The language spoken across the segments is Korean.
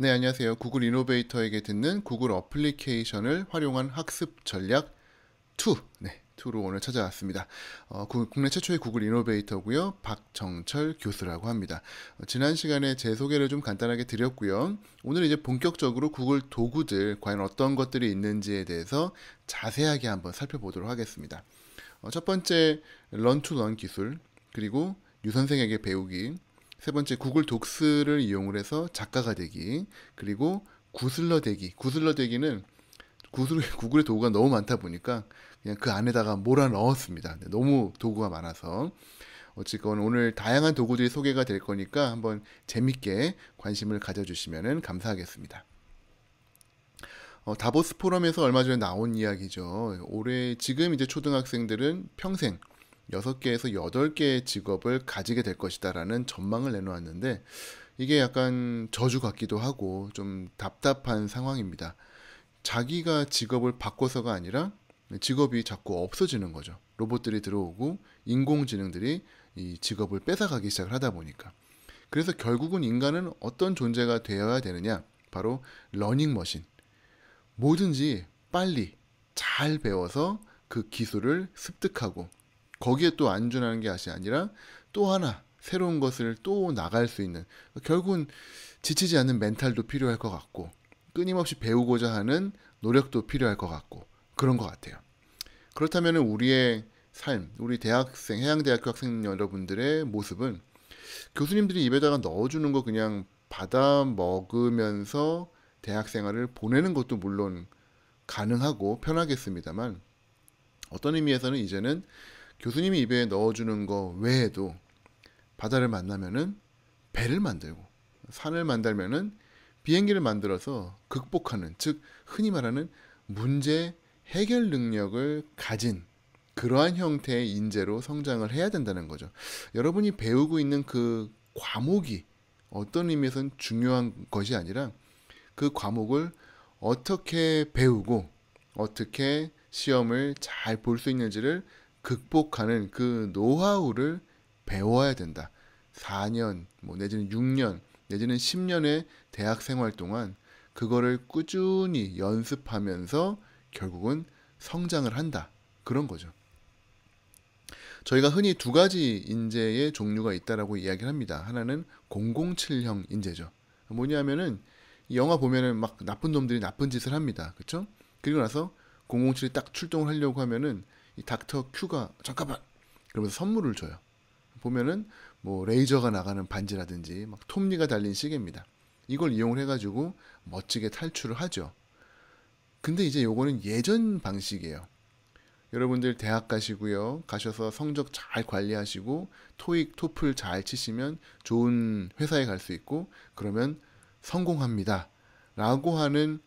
네, 안녕하세요. 구글 이노베이터에게 듣는 구글 어플리케이션을 활용한 학습 전략 2. 네, 2로 오늘 찾아왔습니다. 어, 국내 최초의 구글 이노베이터고요. 박정철 교수라고 합니다. 어, 지난 시간에 제 소개를 좀 간단하게 드렸고요. 오늘 이제 본격적으로 구글 도구들 과연 어떤 것들이 있는지에 대해서 자세하게 한번 살펴보도록 하겠습니다. 어, 첫 번째 런투런 기술 그리고 유선생에게 배우기 세 번째 구글 독스를 이용을 해서 작가가 되기 그리고 구슬러 되기 구슬러 되기는 구슬, 구글의 도구가 너무 많다 보니까 그냥 그 안에다가 몰아 넣었습니다 너무 도구가 많아서 어쨌건 오늘 다양한 도구들이 소개가 될 거니까 한번 재밌게 관심을 가져주시면 감사하겠습니다. 어, 다보스 포럼에서 얼마 전에 나온 이야기죠. 올해 지금 이제 초등학생들은 평생 6 개에서 8 개의 직업을 가지게 될 것이다라는 전망을 내놓았는데 이게 약간 저주 같기도 하고 좀 답답한 상황입니다. 자기가 직업을 바꿔서가 아니라 직업이 자꾸 없어지는 거죠. 로봇들이 들어오고 인공지능들이 이 직업을 뺏어가기 시작을 하다 보니까. 그래서 결국은 인간은 어떤 존재가 되어야 되느냐? 바로 러닝머신. 뭐든지 빨리 잘 배워서 그 기술을 습득하고 거기에 또 안주하는 게 아니라 또 하나 새로운 것을 또 나갈 수 있는 결국은 지치지 않는 멘탈도 필요할 것 같고 끊임없이 배우고자 하는 노력도 필요할 것 같고 그런 것 같아요. 그렇다면 우리의 삶, 우리 대학생, 해양대학교 학생 여러분들의 모습은 교수님들이 입에다가 넣어주는 거 그냥 받아 먹으면서 대학 생활을 보내는 것도 물론 가능하고 편하겠습니다만 어떤 의미에서는 이제는 교수님이 입에 넣어주는 거 외에도 바다를 만나면은 배를 만들고 산을 만들면은 비행기를 만들어서 극복하는 즉 흔히 말하는 문제 해결 능력을 가진 그러한 형태의 인재로 성장을 해야 된다는 거죠. 여러분이 배우고 있는 그 과목이 어떤 의미에선 중요한 것이 아니라 그 과목을 어떻게 배우고 어떻게 시험을 잘 볼 수 있는지를 극복하는 그 노하우를 배워야 된다. 4년, 뭐 내지는 6년, 내지는 10년의 대학 생활 동안 그거를 꾸준히 연습하면서 결국은 성장을 한다. 그런 거죠. 저희가 흔히 두 가지 인재의 종류가 있다라고 이야기를 합니다. 하나는 007형 인재죠. 뭐냐면은 영화 보면은 막 나쁜 놈들이 나쁜 짓을 합니다. 그렇죠? 그리고 나서 007이 딱 출동을 하려고 하면은 이 닥터 큐가 잠깐만 그러면서 선물을 줘요. 보면은 뭐 레이저가 나가는 반지라든지 막 톱니가 달린 시계입니다. 이걸 이용을 해가지고 멋지게 탈출을 하죠. 근데 이제 요거는 예전 방식이에요. 여러분들 대학 가시고요. 가셔서 성적 잘 관리하시고 토익, 토플 잘 치시면 좋은 회사에 갈 수 있고 그러면 성공합니다. 라고 하는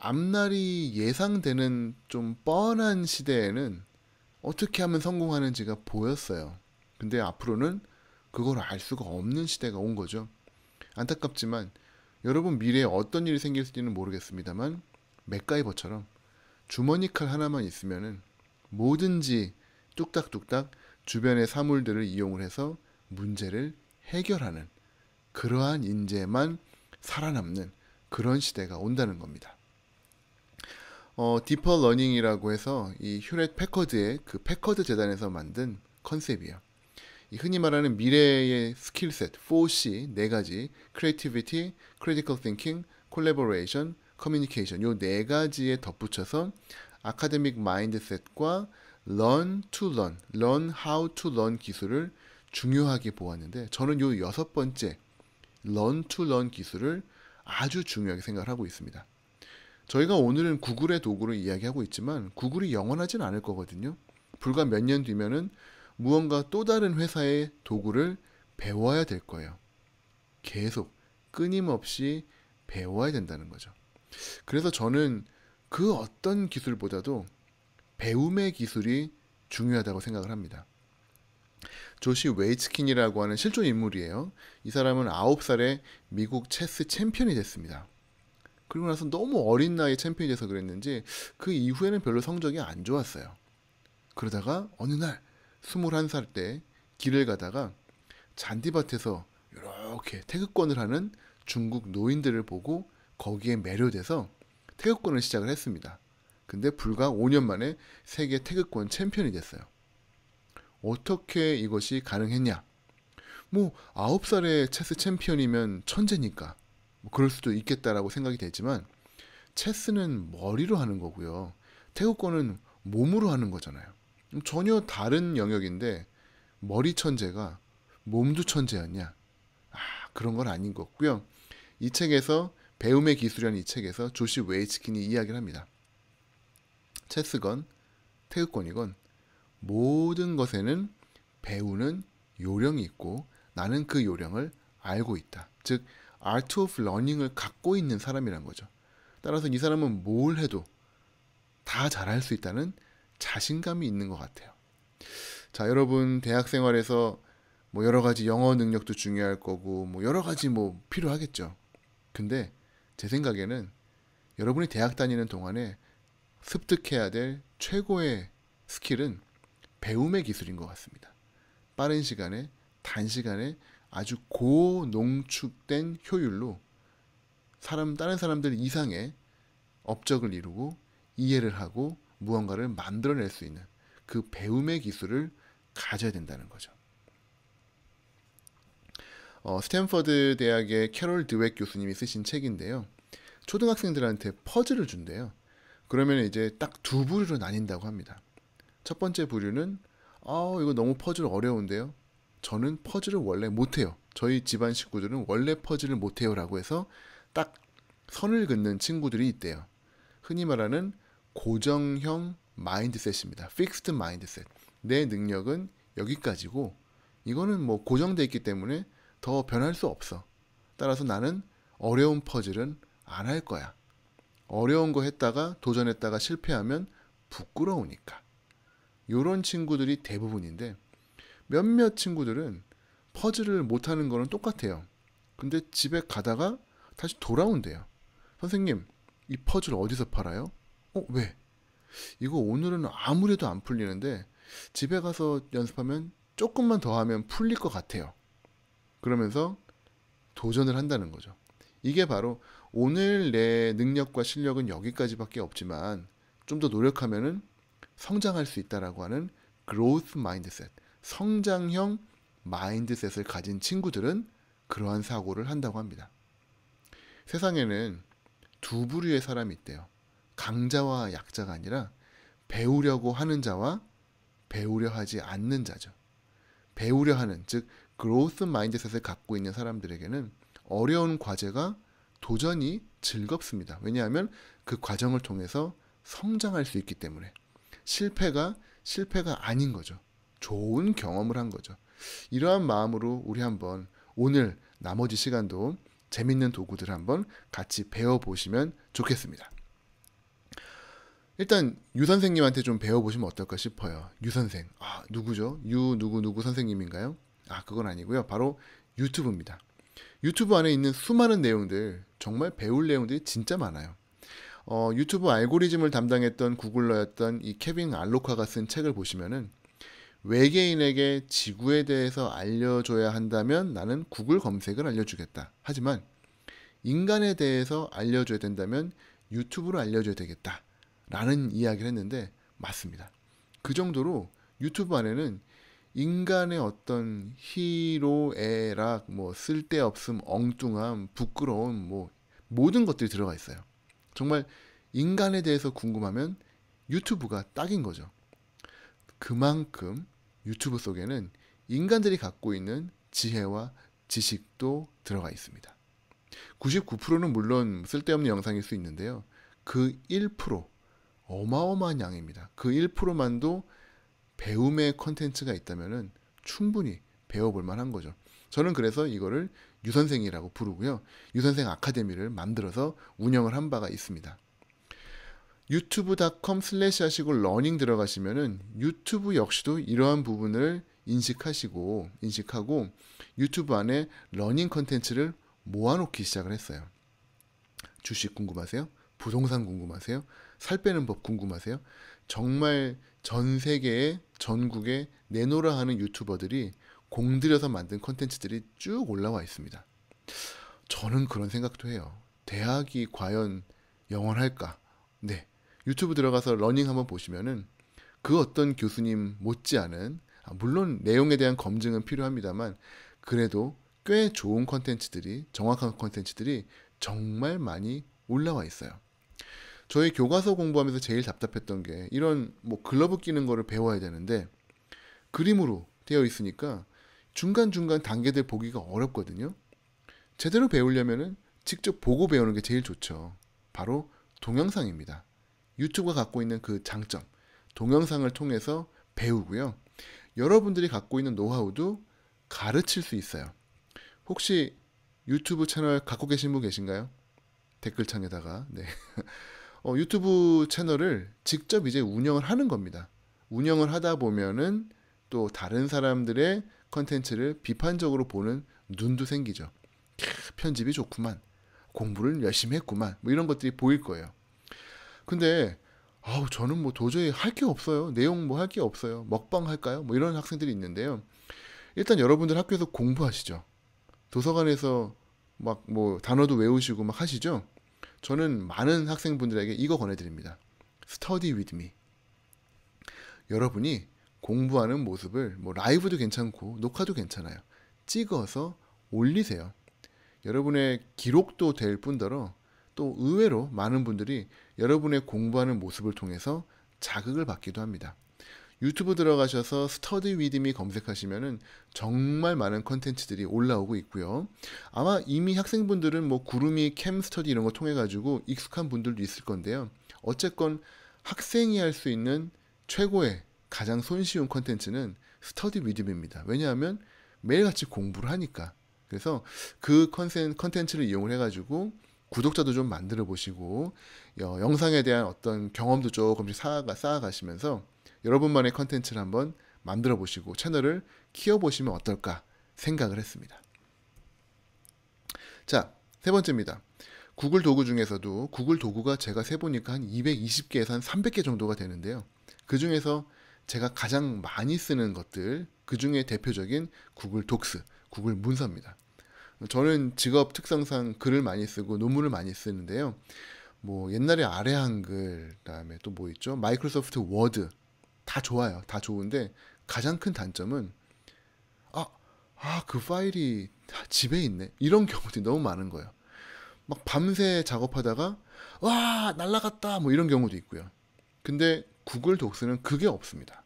앞날이 예상되는 좀 뻔한 시대에는 어떻게 하면 성공하는지가 보였어요. 근데 앞으로는 그걸 알 수가 없는 시대가 온 거죠. 안타깝지만 여러분 미래에 어떤 일이 생길지는 모르겠습니다만 맥가이버처럼 주머니 칼 하나만 있으면은 뭐든지 뚝딱뚝딱 주변의 사물들을 이용을 해서 문제를 해결하는 그러한 인재만 살아남는 그런 시대가 온다는 겁니다. 어, 디퍼 러닝이라고 해서 이 휴렛 패커드의 그 패커드 재단에서 만든 컨셉이에요. 이 흔히 말하는 미래의 스킬셋 4C 네 가지 크리에이티비티, 크리티컬 씽킹 콜레보레이션, 커뮤니케이션 요 네 가지에 덧붙여서 아카데믹 마인드셋과 learn to learn, learn how to learn 기술을 중요하게 보았는데 저는 요 여섯 번째 learn to learn 기술을 아주 중요하게 생각을 하고 있습니다. 저희가 오늘은 구글의 도구를 이야기하고 있지만 구글이 영원하진 않을 거거든요. 불과 몇 년 뒤면은 무언가 또 다른 회사의 도구를 배워야 될 거예요. 계속 끊임없이 배워야 된다는 거죠. 그래서 저는 그 어떤 기술보다도 배움의 기술이 중요하다고 생각을 합니다. 조시 웨이츠킨이라고 하는 실존 인물이에요. 이 사람은 9살에 미국 체스 챔피언이 됐습니다. 그리고 나서 너무 어린 나이 챔피언이 돼서 그랬는지 그 이후에는 별로 성적이 안 좋았어요. 그러다가 어느 날 21살 때 길을 가다가 잔디밭에서 이렇게 태극권을 하는 중국 노인들을 보고 거기에 매료돼서 태극권을 시작을 했습니다. 근데 불과 5년 만에 세계 태극권 챔피언이 됐어요. 어떻게 이것이 가능했냐? 뭐9살에 체스 챔피언이면 천재니까 뭐 그럴 수도 있겠다라고 생각이 되지만 체스는 머리로 하는 거고요. 태극권은 몸으로 하는 거잖아요. 전혀 다른 영역인데 머리 천재가 몸도 천재였냐? 아, 그런 건 아닌 거고요. 이 책에서 배움의 기술이라는 이 책에서 조시 웨이츠킨이 이야기를 합니다. 체스건 태극권이건 모든 것에는 배우는 요령이 있고 나는 그 요령을 알고 있다. 즉 Art of l e a r n i n g 을 갖고 있는 사람이란 거죠. 따라서 이 사람은 뭘 해도 다 잘할 수 있다는 자신감이 있는 것 같아요. 자, 여러분 대학 생활에서 뭐 여러 가지 영어 능력도 중요할 거고 뭐 여러 가지 뭐 필요하겠죠. 근데 제 생각에는 여러분이 대학 다니는 동안에 습득해야 될 최고의 스킬은 배움의 기술인 것 같습니다. 빠른 시간에 단시간에 아주 고농축된 효율로 사람 다른 사람들 이상의 업적을 이루고 이해를 하고 무언가를 만들어낼 수 있는 그 배움의 기술을 가져야 된다는 거죠. 어, 스탠퍼드 대학의 캐롤 드웩 교수님이 쓰신 책인데요. 초등학생들한테 퍼즐을 준대요. 그러면 이제 딱 두 부류로 나뉜다고 합니다. 첫 번째 부류는 아 이거 너무 퍼즐 어려운데요. 저는 퍼즐을 원래 못해요. 저희 집안 식구들은 원래 퍼즐을 못해요라고 해서 딱 선을 긋는 친구들이 있대요. 흔히 말하는 고정형 마인드셋입니다. 픽스드 마인드셋. 내 능력은 여기까지고 이거는 뭐 고정돼 있기 때문에 더 변할 수 없어. 따라서 나는 어려운 퍼즐은 안 할 거야. 어려운 거 했다가 도전했다가 실패하면 부끄러우니까. 요런 친구들이 대부분인데 몇몇 친구들은 퍼즐을 못하는 거는 똑같아요. 근데 집에 가다가 다시 돌아온대요. 선생님, 이 퍼즐 어디서 팔아요? 어, 왜? 이거 오늘은 아무래도 안 풀리는데 집에 가서 연습하면 조금만 더 하면 풀릴 것 같아요. 그러면서 도전을 한다는 거죠. 이게 바로 오늘 내 능력과 실력은 여기까지밖에 없지만 좀 더노력하면 성장할 수 있다라고 하는 growth mindset. 성장형 마인드셋을 가진 친구들은 그러한 사고를 한다고 합니다. 세상에는 두 부류의 사람이 있대요. 강자와 약자가 아니라 배우려고 하는 자와 배우려 하지 않는 자죠. 배우려 하는, 즉, 그로스 마인드셋을 갖고 있는 사람들에게는 어려운 과제가 도전이 즐겁습니다. 왜냐하면 그 과정을 통해서 성장할 수 있기 때문에 실패가 실패가 아닌 거죠. 좋은 경험을 한 거죠. 이러한 마음으로 우리 한번 오늘 나머지 시간도 재밌는 도구들 한번 같이 배워보시면 좋겠습니다. 일단 유 선생님한테 좀 배워보시면 어떨까 싶어요. 유 선생. 아, 누구죠? 유 누구 누구 선생님인가요? 아, 그건 아니고요. 바로 유튜브입니다. 유튜브 안에 있는 수많은 내용들, 정말 배울 내용들이 진짜 많아요. 어, 유튜브 알고리즘을 담당했던 구글러였던 이 케빈 알로카가 쓴 책을 보시면은 외계인에게 지구에 대해서 알려줘야 한다면 나는 구글 검색을 알려주겠다. 하지만 인간에 대해서 알려줘야 된다면 유튜브로 알려줘야 되겠다. 라는 이야기를 했는데 맞습니다. 그 정도로 유튜브 안에는 인간의 어떤 희로애락, 뭐 쓸데없음, 엉뚱함, 부끄러움, 뭐 모든 것들이 들어가 있어요. 정말 인간에 대해서 궁금하면 유튜브가 딱인 거죠. 그만큼 유튜브 속에는 인간들이 갖고 있는 지혜와 지식도 들어가 있습니다. 99%는 물론 쓸데없는 영상일 수 있는데요. 그 1% 어마어마한 양입니다. 그 1%만도 배움의 컨텐츠가 있다면 충분히 배워볼 만한 거죠. 저는 그래서 이거를 유선생이라고 부르고요. 유선생 아카데미를 만들어서 운영을 한 바가 있습니다. 유튜브닷컴 슬래시 하시고 러닝 들어가시면은 유튜브 역시도 이러한 부분을 인식하시고 인식하고 유튜브 안에 러닝 컨텐츠를 모아놓기 시작을 했어요. 주식 궁금하세요? 부동산 궁금하세요? 살 빼는 법 궁금하세요? 정말 전 세계에 전국에 내노라 하는 유튜버들이 공들여서 만든 컨텐츠들이 쭉 올라와 있습니다. 저는 그런 생각도 해요. 대학이 과연 영원할까? 네, 유튜브 들어가서 러닝 한번 보시면은 그 어떤 교수님 못지않은 아, 물론 내용에 대한 검증은 필요합니다만 그래도 꽤 좋은 컨텐츠들이 정확한 컨텐츠들이 정말 많이 올라와 있어요. 저희 교과서 공부하면서 제일 답답했던 게 이런 뭐 글러브 끼는 거를 배워야 되는데 그림으로 되어 있으니까 중간중간 단계들 보기가 어렵거든요. 제대로 배우려면 직접 보고 배우는 게 제일 좋죠. 바로 동영상입니다. 유튜브가 갖고 있는 그 장점, 동영상을 통해서 배우고요. 여러분들이 갖고 있는 노하우도 가르칠 수 있어요. 혹시 유튜브 채널 갖고 계신 분 계신가요? 댓글창에다가 네. 어, 유튜브 채널을 직접 이제 운영을 하는 겁니다. 운영을 하다 보면은 또 다른 사람들의 컨텐츠를 비판적으로 보는 눈도 생기죠. 편집이 좋구만. 공부를 열심히 했구만. 뭐 이런 것들이 보일 거예요. 근데 아우 저는 뭐 도저히 할 게 없어요. 내용 뭐 할 게 없어요. 먹방 할까요? 뭐 이런 학생들이 있는데요. 일단 여러분들 학교에서 공부하시죠. 도서관에서 막 뭐 단어도 외우시고 막 하시죠. 저는 많은 학생분들에게 이거 권해드립니다. 스터디 위드 미. 여러분이 공부하는 모습을 뭐 라이브도 괜찮고 녹화도 괜찮아요. 찍어서 올리세요. 여러분의 기록도 될 뿐더러 또 의외로 많은 분들이 여러분의 공부하는 모습을 통해서 자극을 받기도 합니다. 유튜브 들어가셔서 스터디 위드미 검색하시면은 정말 많은 컨텐츠들이 올라오고 있고요. 아마 이미 학생분들은 뭐 구름이 캠 스터디 이런 거 통해 가지고 익숙한 분들도 있을 건데요. 어쨌건 학생이 할 수 있는 최고의 가장 손쉬운 컨텐츠는 스터디 위드미입니다. 왜냐하면 매일같이 공부를 하니까. 그래서 그 컨텐츠를 이용을 해가지고 구독자도 좀 만들어 보시고 어, 영상에 대한 어떤 경험도 조금씩 쌓아가, 쌓아가시면서 여러분만의 컨텐츠를 한번 만들어 보시고 채널을 키워 보시면 어떨까 생각을 했습니다. 자, 세 번째입니다. 구글 도구 중에서도 구글 도구가 제가 세 보니까 한 220개에서 한 300개 정도가 되는데요. 그 중에서 제가 가장 많이 쓰는 것들, 그 중에 대표적인 구글 독스, 구글 문서입니다. 저는 직업 특성상 글을 많이 쓰고 논문을 많이 쓰는데요. 뭐 옛날에 아래 한글 그다음에 또 뭐 있죠? 마이크로소프트 워드 다 좋아요. 다 좋은데 가장 큰 단점은 아, 아, 그 파일이 집에 있네. 이런 경우들이 너무 많은 거예요. 막 밤새 작업하다가 와, 날라갔다. 뭐 이런 경우도 있고요. 근데 구글 독스는 그게 없습니다.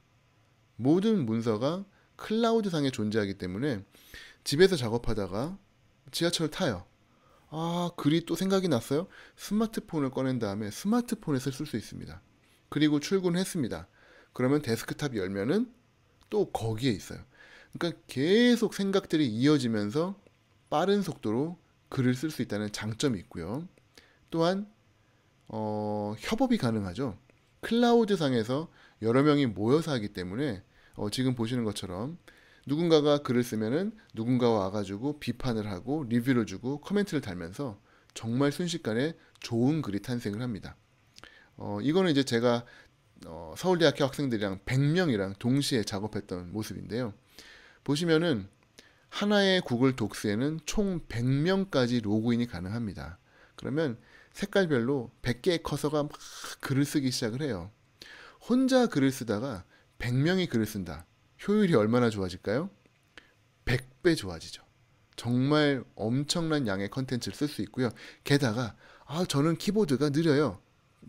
모든 문서가 클라우드상에 존재하기 때문에 집에서 작업하다가 지하철 타요. 아, 글이 또 생각이 났어요? 스마트폰을 꺼낸 다음에 스마트폰에서 쓸 수 있습니다. 그리고 출근했습니다. 그러면 데스크탑 열면은 또 거기에 있어요. 그러니까 계속 생각들이 이어지면서 빠른 속도로 글을 쓸 수 있다는 장점이 있고요. 또한 어, 협업이 가능하죠. 클라우드상에서 여러 명이 모여서 하기 때문에 어, 지금 보시는 것처럼 누군가가 글을 쓰면은 누군가와 와가지고 비판을 하고 리뷰를 주고 커멘트를 달면서 정말 순식간에 좋은 글이 탄생을 합니다. 어, 이거는 이제 제가 어, 서울대학교 학생들이랑 100명이랑 동시에 작업했던 모습인데요. 보시면은 하나의 구글 독스에는 총 100명까지 로그인이 가능합니다. 그러면 색깔별로 100개의 커서가 막 글을 쓰기 시작을 해요. 혼자 글을 쓰다가 100명이 글을 쓴다. 효율이 얼마나 좋아질까요? 100배 좋아지죠. 정말 엄청난 양의 컨텐츠를 쓸 수 있고요. 게다가 아 저는 키보드가 느려요.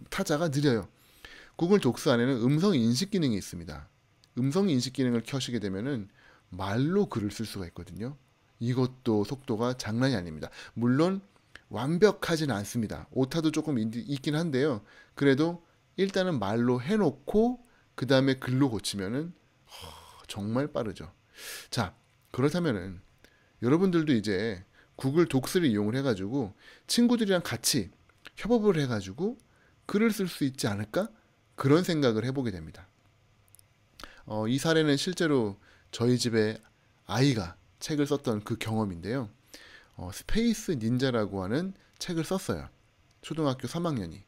타자가 느려요. 구글 독스 안에는 음성 인식 기능이 있습니다. 음성 인식 기능을 켜시게 되면은 말로 글을 쓸 수가 있거든요. 이것도 속도가 장난이 아닙니다. 물론 완벽하진 않습니다. 오타도 조금 있긴 한데요. 그래도 일단은 말로 해놓고 그 다음에 글로 고치면은 정말 빠르죠. 자, 그렇다면은 여러분들도 이제 구글 독스를 이용을 해가지고 친구들이랑 같이 협업을 해가지고 글을 쓸 수 있지 않을까? 그런 생각을 해보게 됩니다. 어, 이 사례는 실제로 저희 집에 아이가 책을 썼던 그 경험인데요. 어, 스페이스 닌자라고 하는 책을 썼어요. 초등학교 3학년이.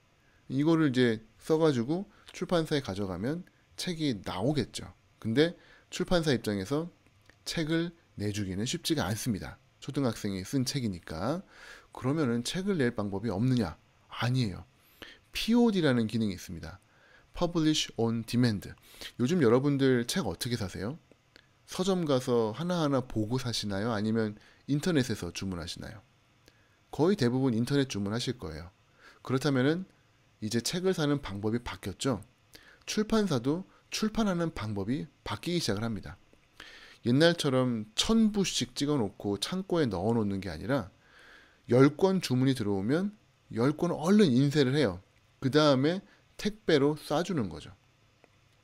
이거를 이제 써가지고 출판사에 가져가면 책이 나오겠죠. 근데 출판사 입장에서 책을 내주기는 쉽지가 않습니다. 초등학생이 쓴 책이니까. 그러면은 책을 낼 방법이 없느냐? 아니에요. POD라는 기능이 있습니다. Publish on Demand. 요즘 여러분들 책 어떻게 사세요? 서점 가서 하나하나 보고 사시나요? 아니면 인터넷에서 주문하시나요? 거의 대부분 인터넷 주문하실 거예요. 그렇다면은 이제 책을 사는 방법이 바뀌었죠. 출판사도 출판하는 방법이 바뀌기 시작을 합니다. 옛날처럼 천부씩 찍어놓고 창고에 넣어놓는 게 아니라 열권 주문이 들어오면 열0권 얼른 인쇄를 해요. 그 다음에 택배로 쏴주는 거죠.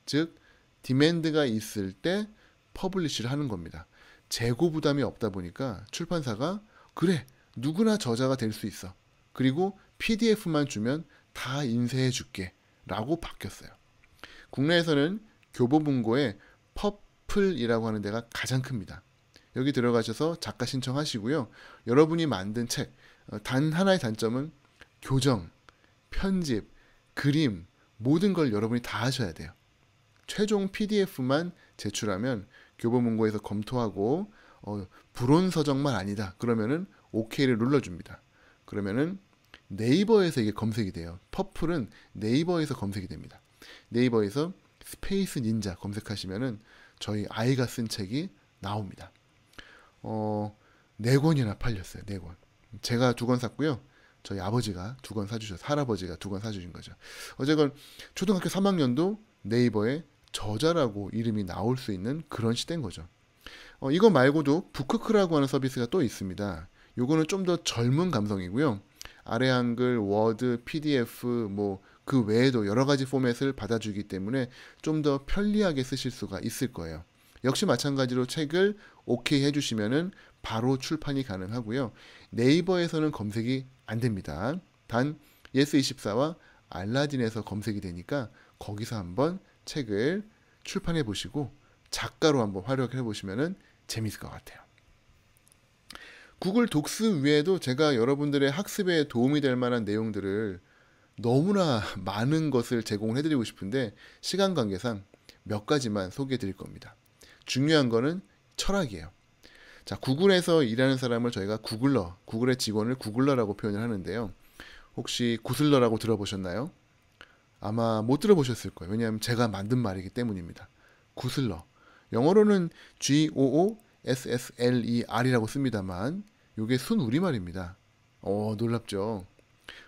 즉, 디맨드가 있을 때 퍼블리시를 하는 겁니다. 재고 부담이 없다 보니까 출판사가 그래, 누구나 저자가 될 수 있어. 그리고 PDF만 주면 다 인쇄해 줄게. 라고 바뀌었어요. 국내에서는 교보문고에 퍼플이라고 하는 데가 가장 큽니다. 여기 들어가셔서 작가 신청하시고요. 여러분이 만든 책, 어, 단 하나의 단점은 교정, 편집, 그림, 모든 걸 여러분이 다 하셔야 돼요. 최종 PDF만 제출하면 교보문고에서 검토하고 어, 불온 서적만 아니다. 그러면은 OK를 눌러줍니다. 그러면은 네이버에서 이게 검색이 돼요. 퍼플은 네이버에서 검색이 됩니다. 네이버에서 스페이스 닌자 검색하시면은 저희 아이가 쓴 책이 나옵니다. 어, 네 권이나 팔렸어요. 네 권. 제가 두 권 샀고요. 저희 아버지가 두 권 사주셔서 할아버지가 두 권 사주신 거죠. 어쨌건 초등학교 3학년도 네이버에 저자라고 이름이 나올 수 있는 그런 시대인 거죠. 어, 이거 말고도 북크크라고 하는 서비스가 또 있습니다. 요거는 좀 더 젊은 감성이고요. 아래 한글, 워드, PDF, 뭐그 외에도 여러 가지 포맷을 받아주기 때문에 좀 더 편리하게 쓰실 수가 있을 거예요. 역시 마찬가지로 책을 오케이 해주시면은 바로 출판이 가능하고요. 네이버에서는 검색이 안 됩니다. 단 예스24와 알라딘에서 검색이 되니까 거기서 한번 책을 출판해 보시고 작가로 한번 활약해 보시면은 재밌을 것 같아요. 구글 독스 위에도 제가 여러분들의 학습에 도움이 될 만한 내용들을 너무나 많은 것을 제공을 해드리고 싶은데 시간 관계상 몇 가지만 소개해 드릴 겁니다. 중요한 거는 철학이에요. 자, 구글에서 일하는 사람을 저희가 구글러, 구글의 직원을 구글러라고 표현을 하는데요. 혹시 구슬러라고 들어보셨나요? 아마 못 들어보셨을 거예요. 왜냐하면 제가 만든 말이기 때문입니다. 구슬러. 영어로는 G-O-O-S-S-L-E-R이라고 씁니다만, 요게순 우리말입니다. 어, 놀랍죠.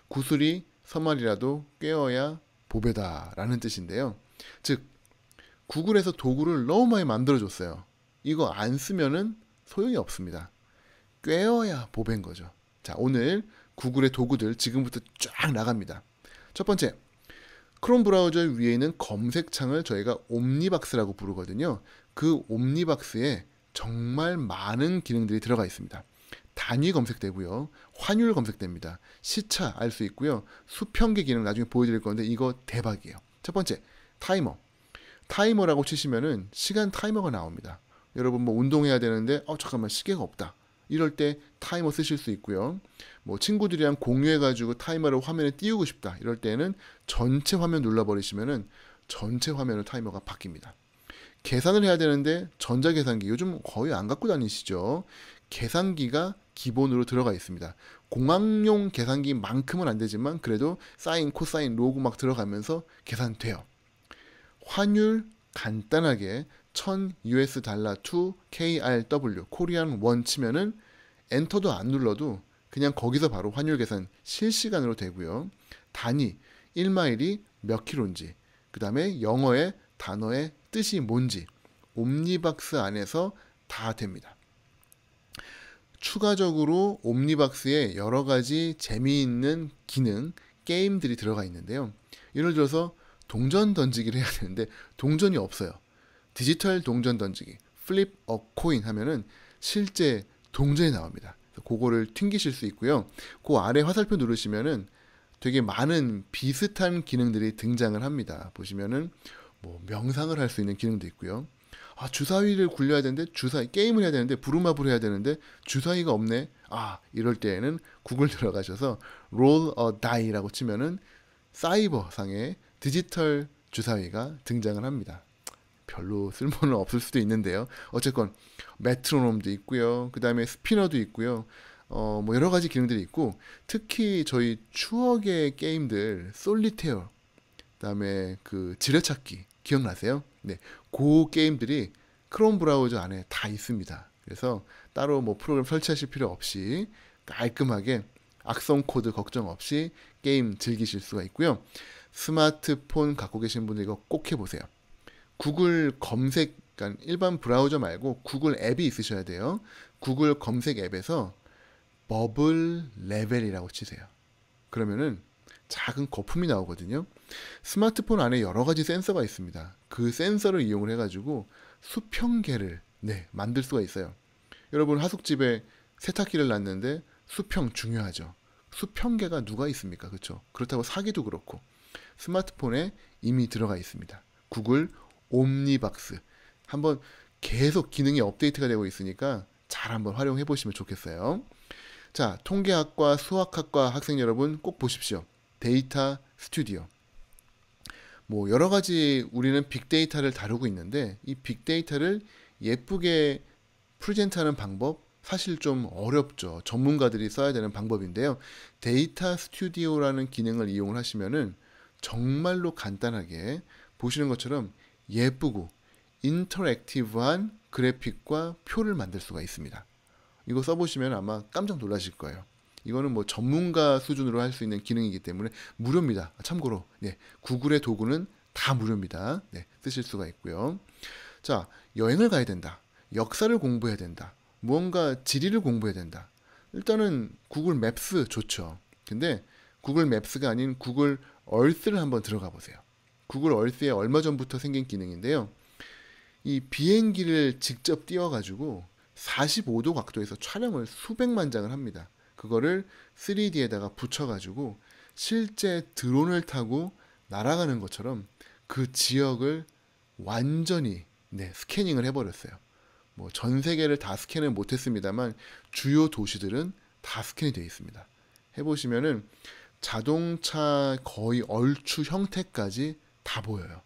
구슬이 선말이라도 깨어야 보배다라는 뜻인데요. 즉 구글에서 도구를 너무 많이 만들어줬어요. 이거 안 쓰면은 소용이 없습니다. 꿰어야 보배인 거죠. 자 오늘 구글의 도구들 지금부터 쫙 나갑니다. 첫 번째 크롬 브라우저 위에 있는 검색창을 저희가 옴니박스라고 부르거든요. 그 옴니박스에 정말 많은 기능들이 들어가 있습니다. 단위 검색되고요. 환율 검색됩니다. 시차 알 수 있고요. 수평계 기능 나중에 보여드릴 건데 이거 대박이에요. 첫 번째 타이머. 타이머라고 치시면은 시간 타이머가 나옵니다. 여러분 뭐 운동해야 되는데 어 잠깐만 시계가 없다. 이럴 때 타이머 쓰실 수 있고요. 뭐 친구들이랑 공유해가지고 타이머를 화면에 띄우고 싶다. 이럴 때는 전체 화면 눌러버리시면은 전체 화면으로 타이머가 바뀝니다. 계산을 해야 되는데 전자계산기 요즘 거의 안 갖고 다니시죠. 계산기가 기본으로 들어가 있습니다. 공항용 계산기만큼은 안 되지만 그래도 사인, 코사인, 로그 막 들어가면서 계산돼요. 환율 간단하게 1000 US 달러 2 KRW 코리안 원 치면은 엔터도 안 눌러도 그냥 거기서 바로 환율 계산 실시간으로 되고요. 단위 1마일이 몇 킬로인지, 그다음에 영어의 단어의 뜻이 뭔지 옴니박스 안에서 다 됩니다. 추가적으로 옴니박스에 여러 가지 재미있는 기능, 게임들이 들어가 있는데요. 예를 들어서 동전 던지기를 해야 되는데 동전이 없어요. 디지털 동전 던지기, 플립 어 코인 하면은 실제 동전이 나옵니다. 그거를 튕기실 수 있고요. 그 아래 화살표 누르시면은 되게 많은 비슷한 기능들이 등장을 합니다. 보시면은 뭐 명상을 할 수 있는 기능도 있고요. 아 주사위를 굴려야 되는데 주사 위 게임을 해야 되는데 부루마블 해야 되는데 주사위가 없네. 아 이럴 때에는 구글 들어가셔서 roll a die라고 치면은 사이버 상의 디지털 주사위가 등장을 합니다. 별로 쓸모는 없을 수도 있는데요. 어쨌건 메트로놈도 있고요. 그 다음에 스피너도 있고요. 어, 뭐 여러 가지 기능들이 있고 특히 저희 추억의 게임들 솔리테어 그다음에 그 지뢰찾기 기억나세요? 네, 그 게임들이 크롬 브라우저 안에 다 있습니다. 그래서 따로 뭐 프로그램 설치하실 필요 없이 깔끔하게 악성 코드 걱정 없이 게임 즐기실 수가 있고요. 스마트폰 갖고 계신 분들 이거 꼭 해보세요. 구글 검색, 그러니까 일반 브라우저 말고 구글 앱이 있으셔야 돼요. 구글 검색 앱에서 버블 레벨이라고 치세요. 그러면은 작은 거품이 나오거든요. 스마트폰 안에 여러 가지 센서가 있습니다. 그 센서를 이용을 해가지고 수평계를 네, 만들 수가 있어요. 여러분 하숙집에 세탁기를 놨는데 수평 중요하죠. 수평계가 누가 있습니까? 그렇죠. 그렇다고 사기도 그렇고 스마트폰에 이미 들어가 있습니다. 구글 옴니박스 한번 계속 기능이 업데이트가 되고 있으니까 잘 한번 활용해 보시면 좋겠어요. 자, 통계학과 수학학과 학생 여러분 꼭 보십시오. 데이터 스튜디오. 뭐 여러 가지 우리는 빅데이터를 다루고 있는데 이 빅데이터를 예쁘게 프레젠트하는 방법 사실 좀 어렵죠. 전문가들이 써야 되는 방법인데요. 데이터 스튜디오라는 기능을 이용을 하시면은 정말로 간단하게 보시는 것처럼 예쁘고 인터랙티브한 그래픽과 표를 만들 수가 있습니다. 이거 써보시면 아마 깜짝 놀라실 거예요. 이거는 뭐 전문가 수준으로 할 수 있는 기능이기 때문에 무료입니다. 참고로 네, 구글의 도구는 다 무료입니다. 네, 쓰실 수가 있고요. 자, 여행을 가야 된다. 역사를 공부해야 된다. 무언가 지리를 공부해야 된다. 일단은 구글 맵스 좋죠. 근데 구글 맵스가 아닌 구글 얼스를 한번 들어가 보세요. 구글 얼스에 얼마 전부터 생긴 기능인데요. 이 비행기를 직접 띄워가지고 45도 각도에서 촬영을 수백만 장을 합니다. 그거를 3D에다가 붙여가지고 실제 드론을 타고 날아가는 것처럼 그 지역을 완전히 네, 스캐닝을 해버렸어요. 뭐 전 세계를 다 스캔을 못했습니다만 주요 도시들은 다 스캔이 되어 있습니다. 해보시면은 자동차 거의 얼추 형태까지 다 보여요.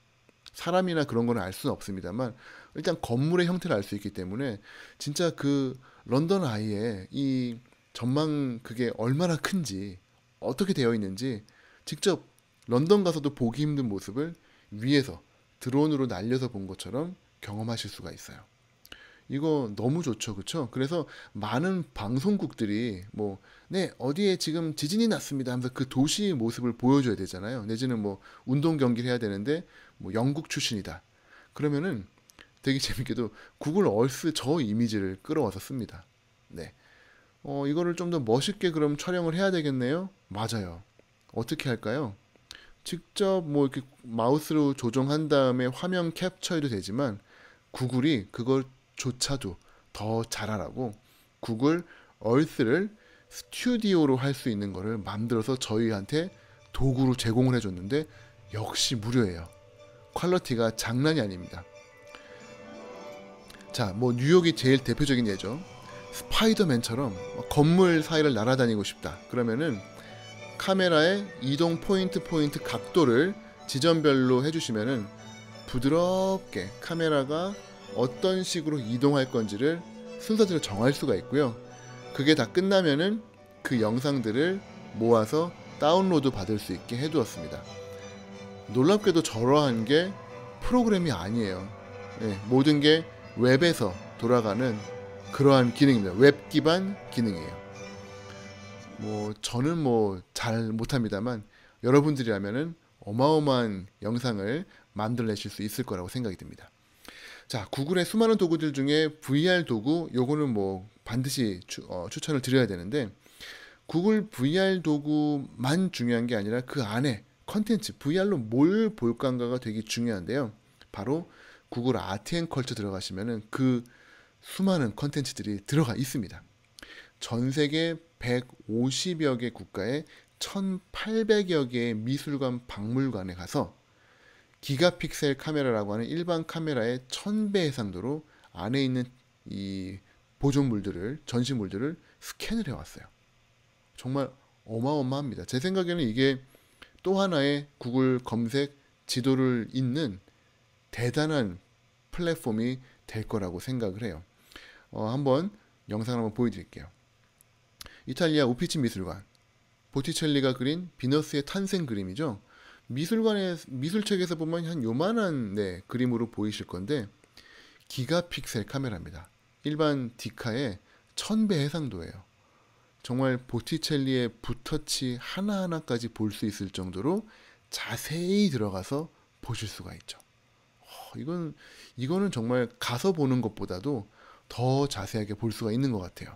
사람이나 그런 거는 알 수는 없습니다만 일단 건물의 형태를 알 수 있기 때문에 진짜 그 런던 아이의이 전망 그게 얼마나 큰지 어떻게 되어 있는지 직접 런던 가서도 보기 힘든 모습을 위에서 드론으로 날려서 본 것처럼 경험하실 수가 있어요. 이거 너무 좋죠, 그렇죠? 그래서 많은 방송국들이 뭐, 네 어디에 지금 지진이 났습니다 하면서 그 도시의 모습을 보여줘야 되잖아요. 내지는 뭐 운동 경기를 해야 되는데 뭐 영국 출신이다. 그러면은 되게 재밌게도 구글 얼스 저 이미지를 끌어와서 씁니다. 네, 어, 이거를 좀 더 멋있게 그럼 촬영을 해야 되겠네요. 맞아요. 어떻게 할까요? 직접 뭐 이렇게 마우스로 조정한 다음에 화면 캡처해도 되지만 구글이 그걸조차도 더 잘하라고 구글 얼스를 스튜디오로 할 수 있는 거를 만들어서 저희한테 도구로 제공을 해줬는데 역시 무료예요. 퀄러티가 장난이 아닙니다. 자, 뭐 뉴욕이 제일 대표적인 예죠. 스파이더맨처럼 건물 사이를 날아다니고 싶다. 그러면은 카메라의 이동 포인트 포인트 각도를 지점별로 해주시면은 부드럽게 카메라가 어떤 식으로 이동할 건지를 순서대로 정할 수가 있고요. 그게 다 끝나면은 그 영상들을 모아서 다운로드 받을 수 있게 해두었습니다. 놀랍게도 저러한 게 프로그램이 아니에요. 네, 모든 게 웹에서 돌아가는 그러한 기능입니다. 웹 기반 기능이에요. 뭐 저는 뭐 잘 못합니다만 여러분들이라면은 어마어마한 영상을 만들어내실 수 있을 거라고 생각이 듭니다. 자, 구글의 수많은 도구들 중에 VR 도구, 요거는 뭐 반드시 추, 어, 추천을 드려야 되는데 구글 VR 도구만 중요한 게 아니라 그 안에 컨텐츠 VR로 뭘 볼까가 되게 중요한데요. 바로 구글 아트 앤 컬처 들어가시면은 그 수많은 컨텐츠들이 들어가 있습니다. 전 세계 150여 개국가에 1800여 개의 미술관 박물관에 가서 기가픽셀 카메라라고 하는 일반 카메라의 1000배 해상도로 안에 있는 이 보존물들을 전시물들을 스캔을 해왔어요. 정말 어마어마합니다. 제 생각에는 이게 또 하나의 구글 검색 지도를 잇는 대단한 플랫폼이 될 거라고 생각을 해요. 어, 한번 영상을 한번 보여드릴게요. 이탈리아 우피치 미술관 보티첼리가 그린 비너스의 탄생 그림이죠. 미술관의 미술책에서 보면 한 요만한 네, 그림으로 보이실 건데 기가픽셀 카메라입니다. 일반 디카의 1000배 해상도예요. 정말 보티첼리의 붓터치 하나하나까지 볼 수 있을 정도로 자세히 들어가서 보실 수가 있죠. 어, 이건 이거는 정말 가서 보는 것보다도 더 자세하게 볼 수가 있는 것 같아요.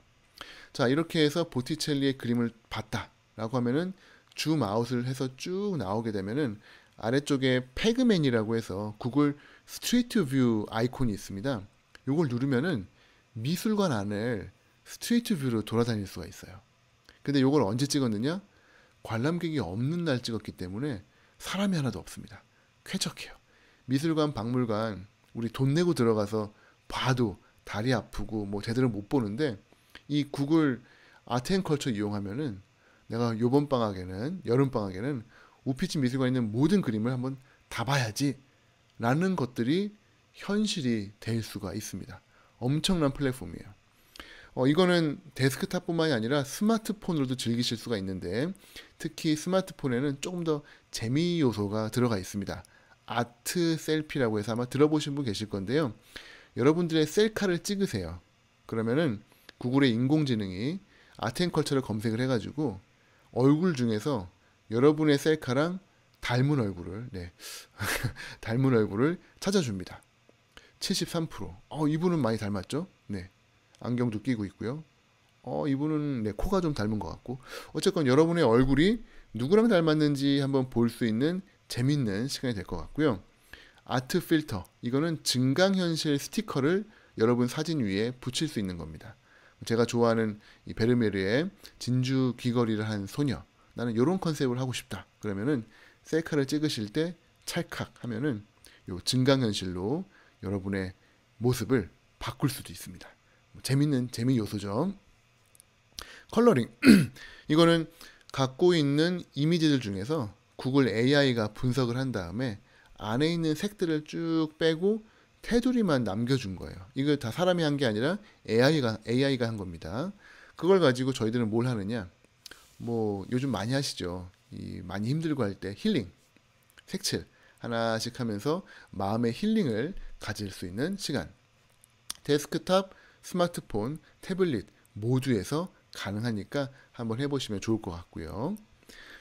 자, 이렇게 해서 보티첼리의 그림을 봤다라고 하면은 줌 아웃을 해서 쭉 나오게 되면은 아래쪽에 페그맨이라고 해서 구글 스트리트 뷰 아이콘이 있습니다. 이걸 누르면은 미술관 안을 스트리트 뷰로 돌아다닐 수가 있어요. 근데 이걸 언제 찍었느냐? 관람객이 없는 날 찍었기 때문에 사람이 하나도 없습니다. 쾌적해요. 미술관, 박물관 우리 돈 내고 들어가서 봐도 다리 아프고 뭐 제대로 못 보는데 이 구글 아트앤컬처 이용하면은 내가 요번 방학에는 여름 방학에는 우피치 미술관에 있는 모든 그림을 한번 다 봐야지 라는 것들이 현실이 될 수가 있습니다. 엄청난 플랫폼이에요. 어, 이거는 데스크탑뿐만이 아니라 스마트폰으로도 즐기실 수가 있는데 특히 스마트폰에는 조금 더 재미 요소가 들어가 있습니다. 아트 셀피라고 해서 아마 들어보신 분 계실 건데요. 여러분들의 셀카를 찍으세요. 그러면은 구글의 인공지능이 아트앤컬처를 검색을 해가지고 얼굴 중에서 여러분의 셀카랑 닮은 얼굴을 네 닮은 얼굴을 찾아줍니다. 73%. 어 이분은 많이 닮았죠? 네 안경도 끼고 있고요. 어 이분은 네 코가 좀 닮은 것 같고 어쨌건 여러분의 얼굴이 누구랑 닮았는지 한번 볼 수 있는 재밌는 시간이 될 것 같고요. 아트 필터 이거는 증강현실 스티커를 여러분 사진 위에 붙일 수 있는 겁니다. 제가 좋아하는 이 베르메르의 진주 귀걸이를 한 소녀 나는 이런 컨셉을 하고 싶다 그러면은 셀카를 찍으실 때 찰칵 하면은 요 증강현실로 여러분의 모습을 바꿀 수도 있습니다. 뭐 재밌는 재미 요소죠. 컬러링 이거는 갖고 있는 이미지들 중에서 구글 AI가 분석을 한 다음에 안에 있는 색들을 쭉 빼고 테두리만 남겨준 거예요. 이걸 다 사람이 한 게 아니라 AI가 AI가 한 겁니다. 그걸 가지고 저희들은 뭘 하느냐? 뭐 요즘 많이 하시죠. 이 많이 힘들고 할 때 힐링, 색칠 하나씩 하면서 마음의 힐링을 가질 수 있는 시간. 데스크탑, 스마트폰, 태블릿 모두에서 가능하니까 한번 해보시면 좋을 것 같고요.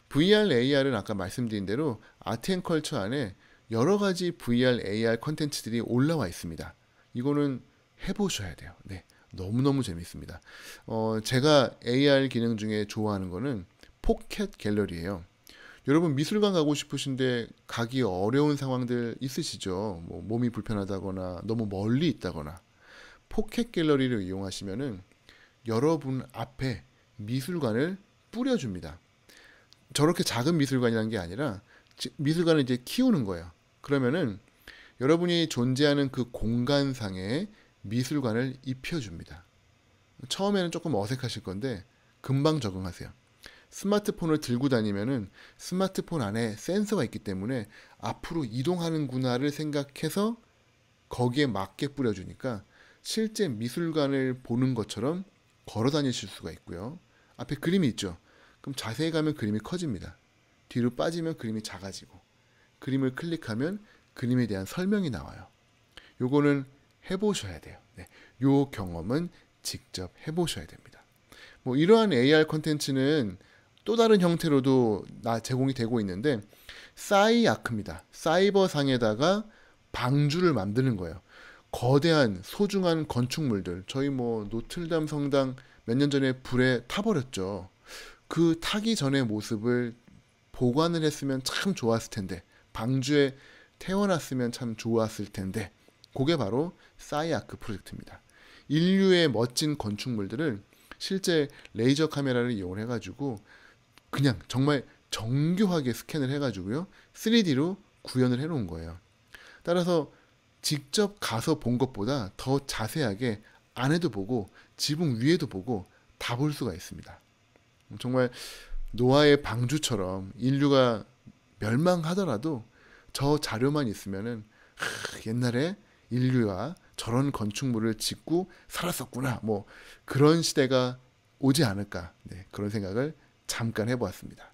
VR, AR은 아까 말씀드린 대로 아트앤컬처 안에 여러 가지 VR, AR 컨텐츠들이 올라와 있습니다. 이거는 해보셔야 돼요. 네. 너무너무 재밌습니다. 어, 제가 AR 기능 중에 좋아하는 거는 포켓 갤러리예요. 여러분 미술관 가고 싶으신데 가기 어려운 상황들 있으시죠? 뭐 몸이 불편하다거나 너무 멀리 있다거나 포켓 갤러리를 이용하시면은 여러분 앞에 미술관을 뿌려줍니다. 저렇게 작은 미술관이라는 게 아니라 미술관을 이제 키우는 거예요. 그러면은 여러분이 존재하는 그 공간상에 미술관을 입혀줍니다. 처음에는 조금 어색하실 건데 금방 적응하세요. 스마트폰을 들고 다니면은 스마트폰 안에 센서가 있기 때문에 앞으로 이동하는구나를 생각해서 거기에 맞게 뿌려주니까 실제 미술관을 보는 것처럼 걸어 다니실 수가 있고요. 앞에 그림이 있죠. 그럼 자세히 가면 그림이 커집니다. 뒤로 빠지면 그림이 작아지고. 그림을 클릭하면 그림에 대한 설명이 나와요. 요거는 해보셔야 돼요. 네, 요 경험은 직접 해보셔야 됩니다. 뭐 이러한 AR 컨텐츠는 또 다른 형태로도 나 제공이 되고 있는데 사이아크입니다. 사이버 상에다가 방주를 만드는 거예요. 거대한 소중한 건축물들 저희 뭐 노틀담 성당 몇 년 전에 불에 타버렸죠. 그 타기 전의 모습을 보관을 했으면 참 좋았을 텐데 방주에 태어났으면 참 좋았을 텐데 그게 바로 사이아크 프로젝트입니다. 인류의 멋진 건축물들을 실제 레이저 카메라를 이용해 가지고 그냥 정말 정교하게 스캔을 해 가지고요. 3D로 구현을 해 놓은 거예요. 따라서 직접 가서 본 것보다 더 자세하게 안에도 보고 지붕 위에도 보고 다 볼 수가 있습니다. 정말 노아의 방주처럼 인류가 멸망하더라도 저 자료만 있으면은 하, 옛날에 인류가 저런 건축물을 짓고 살았었구나 뭐 그런 시대가 오지 않을까 네, 그런 생각을 잠깐 해보았습니다.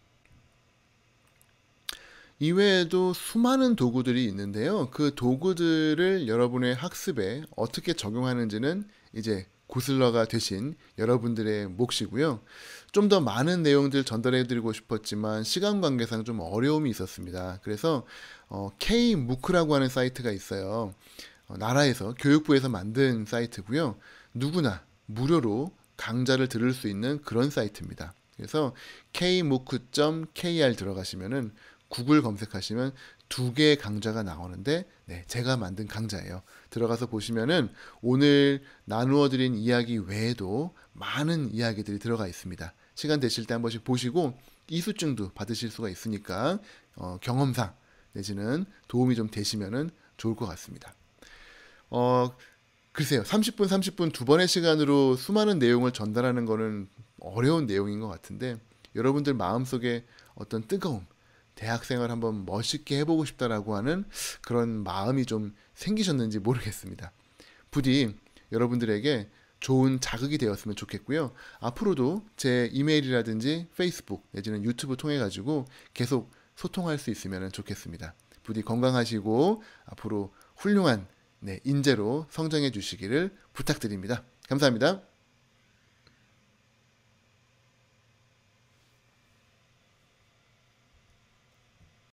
이외에도 수많은 도구들이 있는데요. 그 도구들을 여러분의 학습에 어떻게 적용하는지는 이제 고슬러가 되신 여러분들의 몫이고요. 좀 더 많은 내용들 전달해드리고 싶었지만 시간 관계상 좀 어려움이 있었습니다. 그래서 어, K 무크라고 하는 사이트가 있어요. 어, 나라에서 교육부에서 만든 사이트고요. 누구나 무료로 강좌를 들을 수 있는 그런 사이트입니다. 그래서 k m o o k k r 들어가시면은 구글 검색하시면 두 개의 강좌가 나오는데 네, 제가 만든 강좌예요. 들어가서 보시면은 오늘 나누어 드린 이야기 외에도 많은 이야기들이 들어가 있습니다. 시간 되실 때 한 번씩 보시고 이수증도 받으실 수가 있으니까 어, 경험상 내지는 도움이 좀 되시면은 좋을 것 같습니다. 어, 글쎄요. 30분 30분 두 번의 시간으로 수많은 내용을 전달하는 거는 어려운 내용인 것 같은데 여러분들 마음속에 어떤 뜨거움 대학생활 한번 멋있게 해보고 싶다라고 하는 그런 마음이 좀 생기셨는지 모르겠습니다. 부디 여러분들에게 좋은 자극이 되었으면 좋겠고요. 앞으로도 제 이메일이라든지 페이스북 내지는 유튜브 통해 가지고 계속 소통할 수 있으면 좋겠습니다. 부디 건강하시고 앞으로 훌륭한 네, 인재로 성장해 주시기를 부탁드립니다. 감사합니다.